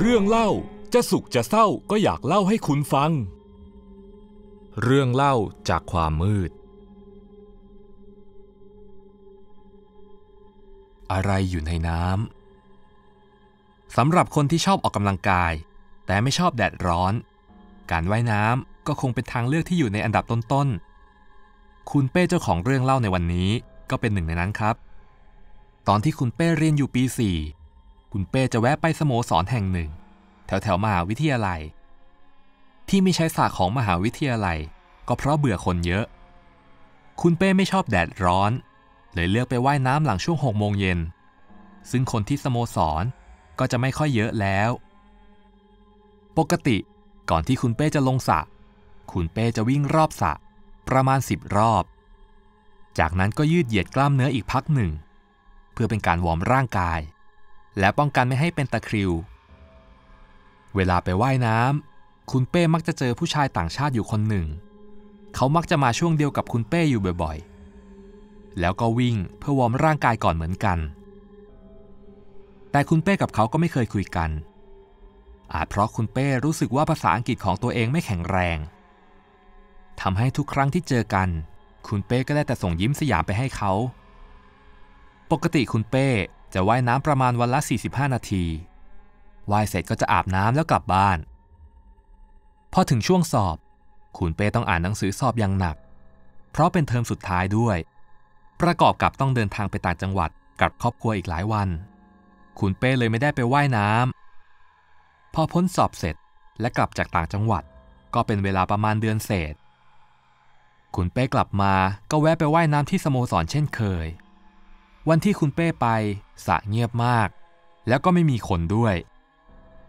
เรื่องเล่าจะสุขจะเศร้าก็อยากเล่าให้คุณฟัง เรื่องเล่าจากความมืด อะไรอยู่ในน้ำสำหรับคนที่ชอบออกกำลังกาย แต่ไม่ชอบแดดร้อน การว่ายน้ำก็คงเป็นทางเลือกที่อยู่ในอันดับต้นๆคุณเป้เจ้าของเรื่องเล่าในวันนี้ก็เป็นหนึ่งในนั้นครับ ตอนที่คุณเป้เรียนอยู่ปี4คุณเป้จะแวะไปสโมสรแห่งหนึ่ง แถวแถวมหาวิทยาลัย ที่ไม่ใช้สระของมหาวิทยาลัยก็เพราะเบื่อคนเยอะ คุณเป้ไม่ชอบแดดร้อนเลยเลือกไปไว่ายน้ำหลังช่วงหกโมงเย็นซึ่งคนที่สโมสร ก็จะไม่ค่อยเยอะแล้ว ปกติก่อนที่คุณเป้จะลงสระคุณเป้จะวิ่งรอบสระประมาณ 10 รอบ จากนั้นก็ยืดเหยียดกล้ามเนื้ออีกพักหนึ่งเพื่อเป็นการวอร์มร่างกายและป้องกันไม่ให้เป็นตะคริว เวลาไปไว่ายน้ำคุณเป้มักจะเจอผู้ชายต่างชาติอยู่คนหนึ่ง เขามักจะมาช่วงเดียวกับคุณเป้อยู่บ่อยๆ แล้วก็วิ่งเพื่อวอร์มร่างกายก่อนเหมือนกัน แต่คุณเป้กับเขาก็ไม่เคยคุยกัน อาจเพราะคุณเป้รู้สึกว่าภาษาอังกฤษของตัวเองไม่แข็งแรง ทำให้ทุกครั้งที่เจอกัน คุณเป้ก็ได้แต่ส่งยิ้มสยามไปให้เขา ปกติคุณเป้จะว่ายน้ำประมาณวันละ 45 นาที ว่ายเสร็จก็จะอาบน้ำแล้วกลับบ้าน พอถึงช่วงสอบ คุณเป้ต้องอ่านหนังสือสอบอย่างหนัก เพราะเป็นเทอมสุดท้ายด้วย ประกอบกับต้องเดินทางไปต่างจังหวัดกับครอบครัวอีกหลายวัน คุณเป้เลยไม่ได้ไปไว่ายน้ำพอพ้นสอบเสร็จและกลับจากต่างจังหวัด ก็เป็นเวลาประมาณเดือนเศษคุณเป้กลับมาก็แวะไปไว่ายน้ำที่สโมสร เช่นเคยวันที่คุณเป้ไปสะเงียบมาก แล้วก็ไม่มีคนด้วย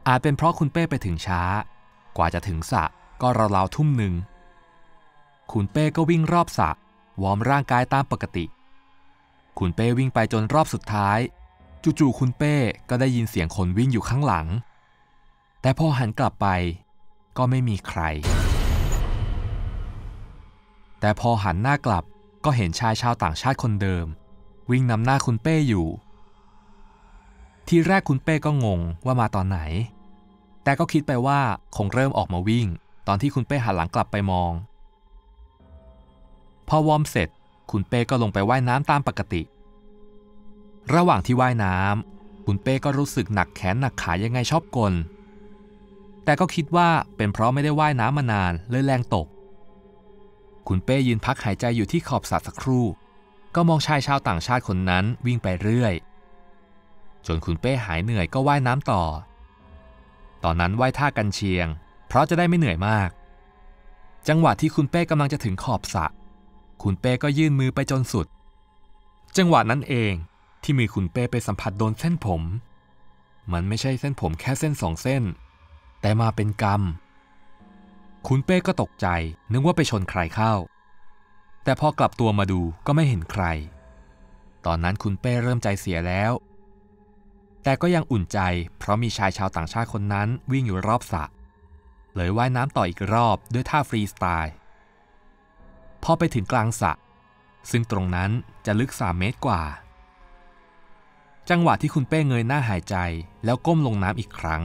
อาจเป็นเพราะคุณเป้ไปถึงช้า กว่าจะถึงสะก็ราวๆทุ่มหนึ่งคุณเป้ก็วิ่งรอบสะวอร์มร่างกายตามปกติ คุณเป้วิ่งไปจนรอบสุดท้าย จู่ๆคุณเป้ก็ได้ยินเสียงคนวิ่งอยู่ข้างหลัง แต่พอหันกลับไปก็ไม่มีใคร แต่พอหันหน้ากลับก็เห็นชายชาวต่างชาติคนเดิมวิ่งนำหน้าคุณเป้อยู่ ทีแรกคุณเป้ก็งงว่ามาตอนไหน แต่ก็คิดไปว่าคงเริ่มออกมาวิ่ง ตอนที่คุณเป้หันหลังกลับไปมอง พอวอร์มเสร็จ คุณเป้ก็ลงไปว่ายน้ำตามปกติ ระหว่างที่ว่ายน้ำคุณเป้ก็รู้สึกหนักแขนหนักขายังไงชอบกล แต่ก็คิดว่าเป็นเพราะไม่ได้ว่ายน้ำมานานเลยแรงตก คุณเป้ยืนพักหายใจอยู่ที่ขอบสระสักครู่ก็มองชายชาวต่างชาติคนนั้นวิ่งไปเรื่อย จนคุณเป้หายเหนื่อยก็ว่ายน้ำต่อ ตอนนั้นว่ายท่ากันเชียง เพราะจะได้ไม่เหนื่อยมาก จังหวะที่คุณเป้กำลังจะถึงขอบสระคุณเป้ก็ยื่นมือไปจนสุด จังหวะนั้นเองที่มือคุณเป้ไปสัมผัสโดนเส้นผม มันไม่ใช่เส้นผมแค่เส้นสองเส้น แต่มาเป็นกรรมคุณเป้ก็ตกใจนึกว่าไปชนใครเข้าแต่พอกลับตัวมาดูก็ไม่เห็นใคร ตอนนั้นคุณเป้เริ่มใจเสียแล้ว แต่ก็ยังอุ่นใจ เพราะมีชายชาวต่างชาติคนนั้นวิ่งอยู่รอบสระ เลยว่ายน้ำต่ออีกรอบด้วยท่าฟรีสไตล์ พอไปถึงกลางสระซึ่งตรงนั้นจะลึก 3 เมตรกว่า จังหวะที่คุณเป้เงยหน้าหายใจแล้วก้มลงน้ำอีกครั้ง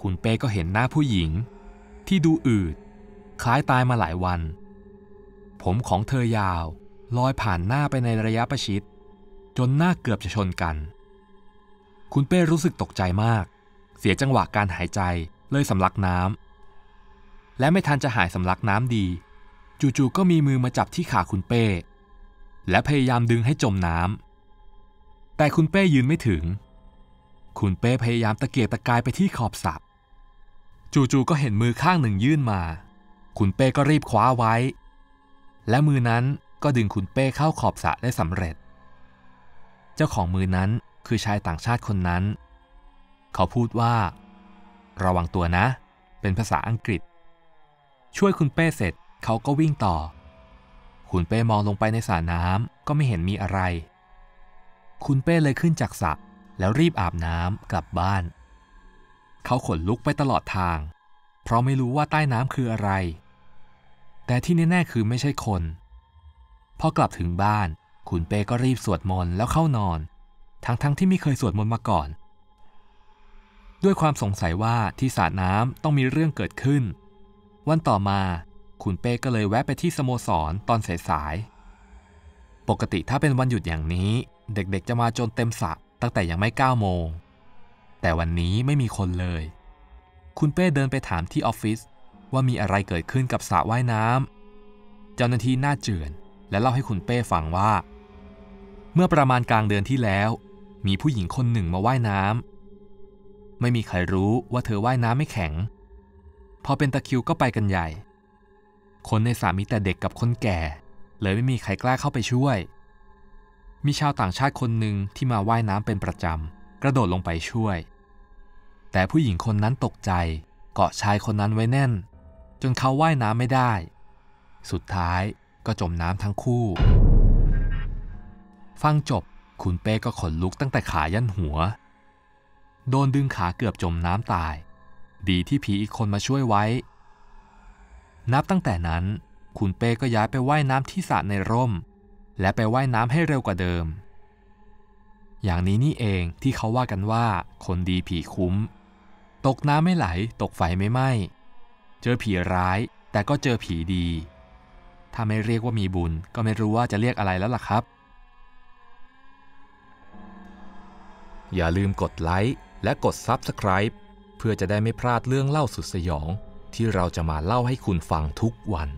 คุณเป้ก็เห็นหน้าผู้หญิง ที่ดูอืดคล้ายตายมาหลายวันผมของเธอยาวลอยผ่านหน้าไปในระยะประชิดจนหน้าเกือบจะชนกัน คุณเป้รู้สึกตกใจมาก เสียจังหวะการหายใจเลยสำลักน้ำ และไม่ทันจะหายสำลักน้ำดี จู่ๆก็มีมือมาจับที่ขาคุณเป้ และพยายามดึงให้จมน้ำ แต่คุณเป้ยืนไม่ถึง คุณเป้พยายามตะเกียกตะกายไปที่ขอบสระจู่ๆก็เห็นมือข้างหนึ่งยื่นมา คุณเป้ก็รีบคว้าไว้และมือนั้นก็ดึงคุณเป้เข้าขอบสระได้สำเร็จ เจ้าของมือนั้นคือชายต่างชาติคนนั้น เขาพูดว่า ระวังตัวนะ เป็นภาษาอังกฤษ ช่วยคุณเป้เสร็จเขาก็วิ่งต่อ คุณเป้มองลงไปในสระน้ำก็ไม่เห็นมีอะไร คุณเป้เลยขึ้นจากสระแล้วรีบอาบน้ำกลับบ้าน เขาขนลุกไปตลอดทาง เพราะไม่รู้ว่าใต้น้ำคืออะไรแต่ที่แน่ๆคือไม่ใช่คน พอกลับถึงบ้าน คุณเป้ก็รีบสวดมนต์แล้วเข้านอน ทั้ง ๆทที่ไม่เคยสวดมนต์มาก่อน ด้วยความสงสัยว่าที่สระน้ำต้องมีเรื่องเกิดขึ้น วันต่อมา คุณเป้ก็เลยแวะไปที่สโมสรตอนสายๆปกติถ้าเป็นวันหยุดอย่างนี้ เด็ก ๆจะมาจนเต็มสระตั้งแต่ยังไม่9โมง แต่วันนี้ไม่มีคนเลย คุณเป้เดินไปถามที่ออฟฟิศว่ามีอะไรเกิดขึ้นกับสระว่ายน้ำ เจ้าหน้าที่หน้าเจือน และเล่าให้คุณเป้ฟังว่า เมื่อประมาณกลางเดือนที่แล้ว มีผู้หญิงคนหนึ่งมาว่ายน้ำไม่มีใครรู้ว่าเธอว่ายน้ำไม่แข็ง พอเป็นตะคิวก็ไปกันใหญ่ คนในสามีแต่เด็กกับคนแก่เลยไม่มีใครกล้าเข้าไปช่วย มีชาวต่างชาติคนหนึ่งที่มาว่ายน้ำเป็นประจำกระโดดลงไปช่วย แต่ผู้หญิงคนนั้นตกใจเกาะชายคนนั้นไว้แน่นจนเขาว่ายน้ำไม่ได้ สุดท้ายก็จมน้ำทั้งคู่ ฟังจบ คุณเป้ก็ขนลุกตั้งแต่ขายันหัว โดนดึงขาเกือบจมน้ำตาย ดีที่ผีอีกคนมาช่วยไว้ นับตั้งแต่นั้น คุณเป้ก็ย้ายไปไว่ายน้ำที่สระในร่ม และไปไว่ายน้ำให้เร็วกว่าเดิม อย่างนี้นี่เองที่เขาว่ากันว่า คนดีผีคุ้ม ตกน้ำไม่ไหล ตกไฟไม่ไหม้เจอผีร้าย แต่ก็เจอผีดี ถ้าไม่เรียกว่ามีบุญ ก็ไม่รู้ว่าจะเรียกอะไรแล้วล่ะครับ อย่าลืมกดไลค์และกด Subscribe เพื่อจะได้ไม่พลาดเรื่องเล่าสุดสยอง ที่เราจะมาเล่าให้คุณฟังทุกวัน